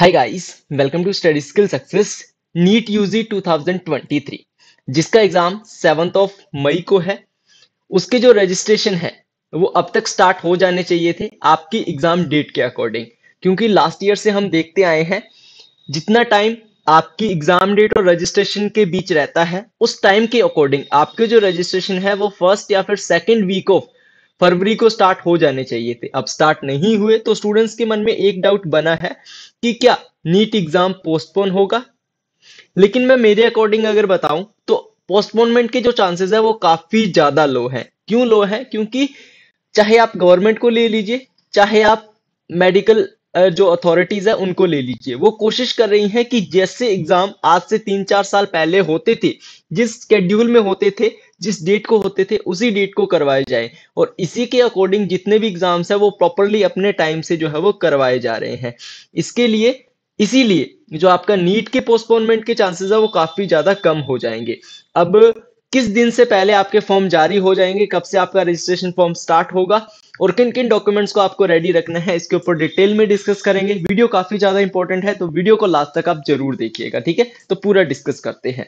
hi guys welcome to study skill success NEET UG 2023 जिसका exam seven of May को है उसके जो रजिस्ट्रेशन है वो अब तक स्टार्ट हो जाने चाहिए थे आपकी एग्जाम डेट के अकॉर्डिंग क्योंकि लास्ट ईयर से हम देखते आए हैं जितना टाइम आपकी एग्जाम डेट और रजिस्ट्रेशन के बीच रहता है उस टाइम के अकॉर्डिंग आपके जो रजिस्ट्रेशन है वो फर्स्ट या फिर सेकेंड वीक ऑफ फरवरी को स्टार्ट हो जाने चाहिए थे अब स्टार्ट नहीं हुए तो स्टूडेंट्स के मन में एक डाउट बना है कि क्या नीट एग्जाम पोस्टपोन होगा लेकिन मैं मेरे अकॉर्डिंग अगर बताऊं तो पोस्टपोनमेंट के जो चांसेस है वो काफी ज्यादा लो है क्यों लो है क्योंकि चाहे आप गवर्नमेंट को ले लीजिए चाहे आप मेडिकल जो अथॉरिटीज है उनको ले लीजिए वो कोशिश कर रही हैं कि जैसे एग्जाम आज से तीन चार साल पहले होते थे जिस स्केड्यूल में होते थे जिस डेट को होते थे उसी डेट को करवाए जाए और इसी के अकॉर्डिंग जितने भी एग्जाम्स है वो प्रॉपरली अपने टाइम से जो है वो करवाए जा रहे हैं इसके लिए इसीलिए जो आपका नीट के पोस्टपोनमेंट के चांसेस है वो काफी ज्यादा कम हो जाएंगे अब किस दिन से पहले आपके फॉर्म जारी हो जाएंगे कब से आपका रजिस्ट्रेशन फॉर्म स्टार्ट होगा और किन किन डॉक्यूमेंट्स को आपको रेडी रखना है इसके ऊपर डिटेल में डिस्कस करेंगे वीडियो काफी ज्यादा इंपॉर्टेंट है तो वीडियो को लास्ट तक आप जरूर देखिएगा ठीक है तो पूरा डिस्कस करते हैं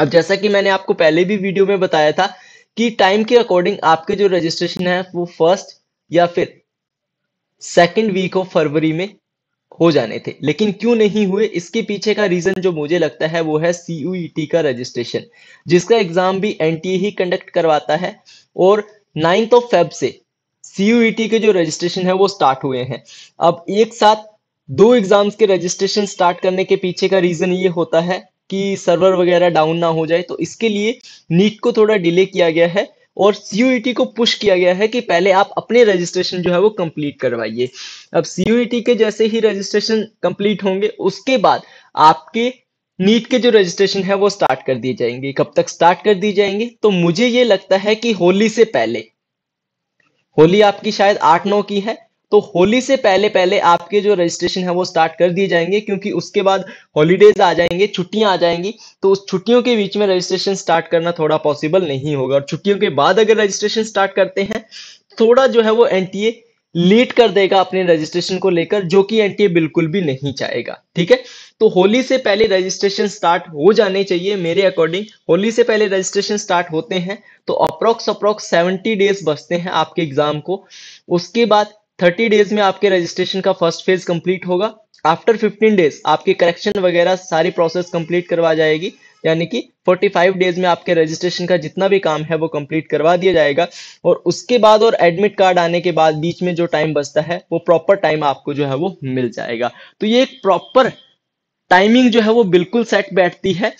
अब जैसा कि मैंने आपको पहले भी वीडियो में बताया था कि टाइम के अकॉर्डिंग आपके जो रजिस्ट्रेशन है वो फर्स्ट या फिर सेकेंड वीक ऑफ फरवरी में हो जाने थे लेकिन क्यों नहीं हुए इसके पीछे का रीजन जो मुझे लगता है वो है सीयूईटी e का रजिस्ट्रेशन जिसका एग्जाम भी एन ही कंडक्ट करवाता है और नाइन्थ ऑफ फेब से सीयूईटी e के जो रजिस्ट्रेशन है वो स्टार्ट हुए हैं अब एक साथ दो एग्जाम्स के रजिस्ट्रेशन स्टार्ट करने के पीछे का रीजन ये होता है कि सर्वर वगैरह डाउन ना हो जाए तो इसके लिए नीट को थोड़ा डिले किया गया है और सी e को पुश किया गया है कि पहले आप अपने रजिस्ट्रेशन जो है वो कंप्लीट करवाइए अब सी e के जैसे ही रजिस्ट्रेशन कंप्लीट होंगे उसके बाद आपके नीट के जो रजिस्ट्रेशन है वो स्टार्ट कर दिए जाएंगे कब तक स्टार्ट कर दिए जाएंगे तो मुझे ये लगता है कि होली से पहले होली आपकी शायद आठ नौ की है तो होली से पहले पहले आपके जो रजिस्ट्रेशन है वो स्टार्ट कर दिए जाएंगे क्योंकि उसके बाद हॉलीडेज आ जाएंगे छुट्टियां आ जाएंगी तो उस छुट्टियों के बीच में रजिस्ट्रेशन स्टार्ट करना थोड़ा पॉसिबल नहीं होगा और छुट्टियों के बाद अगर रजिस्ट्रेशन स्टार्ट करते हैं थोड़ा जो है वो एन लेट कर देगा अपने रजिस्ट्रेशन को लेकर जो कि एन बिल्कुल भी नहीं चाहेगा ठीक है तो होली से पहले रजिस्ट्रेशन स्टार्ट हो जाने चाहिए मेरे अकॉर्डिंग होली से पहले रजिस्ट्रेशन स्टार्ट होते हैं तो अप्रोक्स अप्रोक्स सेवेंटी डेज बचते हैं आपके एग्जाम को उसके बाद थर्टी डेज में आपके रजिस्ट्रेशन का फर्स्ट फेज कंप्लीट होगा आफ्टर फिफ्टीन डेज आपके करेक्शन वगैरह सारी प्रोसेस कंप्लीट करवा जाएगी यानी कि 45 डेज में आपके रजिस्ट्रेशन का जितना भी काम है वो कंप्लीट करवा दिया जाएगा और उसके बाद और एडमिट कार्ड आने के बाद बीच में जो टाइम बचता है वो प्रॉपर टाइम आपको जो है वो मिल जाएगा तो ये एक प्रॉपर टाइमिंग जो है वो बिल्कुल सेट बैठती है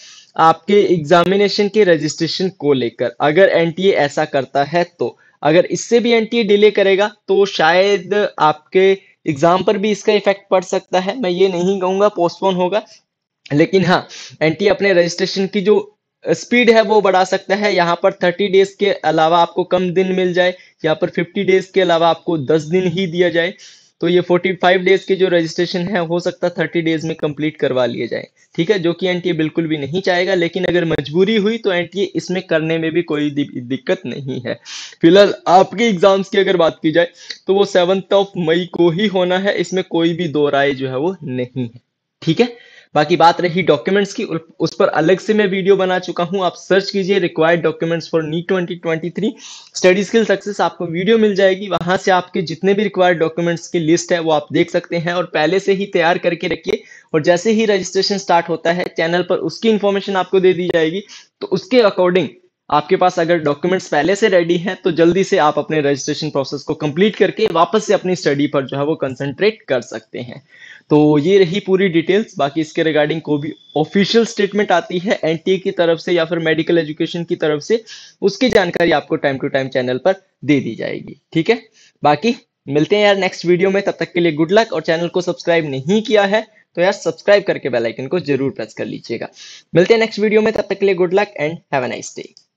आपके एग्जामिनेशन के रजिस्ट्रेशन को लेकर अगर एनटीए ऐसा करता है तो अगर इससे भी एनटीए डिले करेगा तो शायद आपके एग्जाम पर भी इसका इफेक्ट पड़ सकता है मैं ये नहीं कहूंगा पोस्टपोन होगा लेकिन हाँ एनटीए अपने रजिस्ट्रेशन की जो स्पीड है वो बढ़ा सकता है यहाँ पर थर्टी डेज के अलावा आपको कम दिन मिल जाए यहाँ पर फिफ्टी डेज के अलावा आपको दस दिन ही दिया जाए तो ये 45 डेज के जो रजिस्ट्रेशन है हो सकता 30 डेज में कंप्लीट करवा लिए जाए ठीक है जो कि एनटीए बिल्कुल भी नहीं चाहेगा लेकिन अगर मजबूरी हुई तो एनटीए इसमें करने में भी कोई दिक्कत नहीं है फिलहाल आपके एग्जाम्स की अगर बात की जाए तो वो सेवंथ ऑफ मई को ही होना है इसमें कोई भी दो राय जो है वो नहीं है ठीक है बाकी बात रही डॉक्यूमेंट्स की उस पर अलग से मैं वीडियो बना चुका हूं आप सर्च कीजिए required documents for NEET twenty twenty three study skill success आपको वीडियो मिल जाएगी वहां से आपके जितने भी रिक्वायर्ड डॉक्यूमेंट्स की लिस्ट है वो आप देख सकते हैं और पहले से ही तैयार करके रखिए और जैसे ही रजिस्ट्रेशन स्टार्ट होता है चैनल पर उसकी इन्फॉर्मेशन आपको दे दी जाएगी तो उसके अकॉर्डिंग आपके पास अगर डॉक्यूमेंट्स पहले से रेडी हैं तो जल्दी से आप अपने रजिस्ट्रेशन प्रोसेस को कंप्लीट करके वापस से अपनी स्टडी पर जो है वो कंसंट्रेट कर सकते हैं तो ये रही पूरी डिटेल्स बाकी इसके रिगार्डिंग कोई भी ऑफिशियल स्टेटमेंट आती है एन की तरफ से या फिर मेडिकल एजुकेशन की तरफ से उसकी जानकारी आपको टाइम टू टाइम चैनल पर दे दी जाएगी ठीक है बाकी मिलते हैं यार नेक्स्ट वीडियो में तब तक के लिए गुड लक और चैनल को सब्सक्राइब नहीं किया है तो यार सब्सक्राइब करके बेल आइकन को जरूर प्रेस कर लीजिएगा मिलते हैं नेक्स्ट वीडियो में तब तक के लिए good luck and have a nice day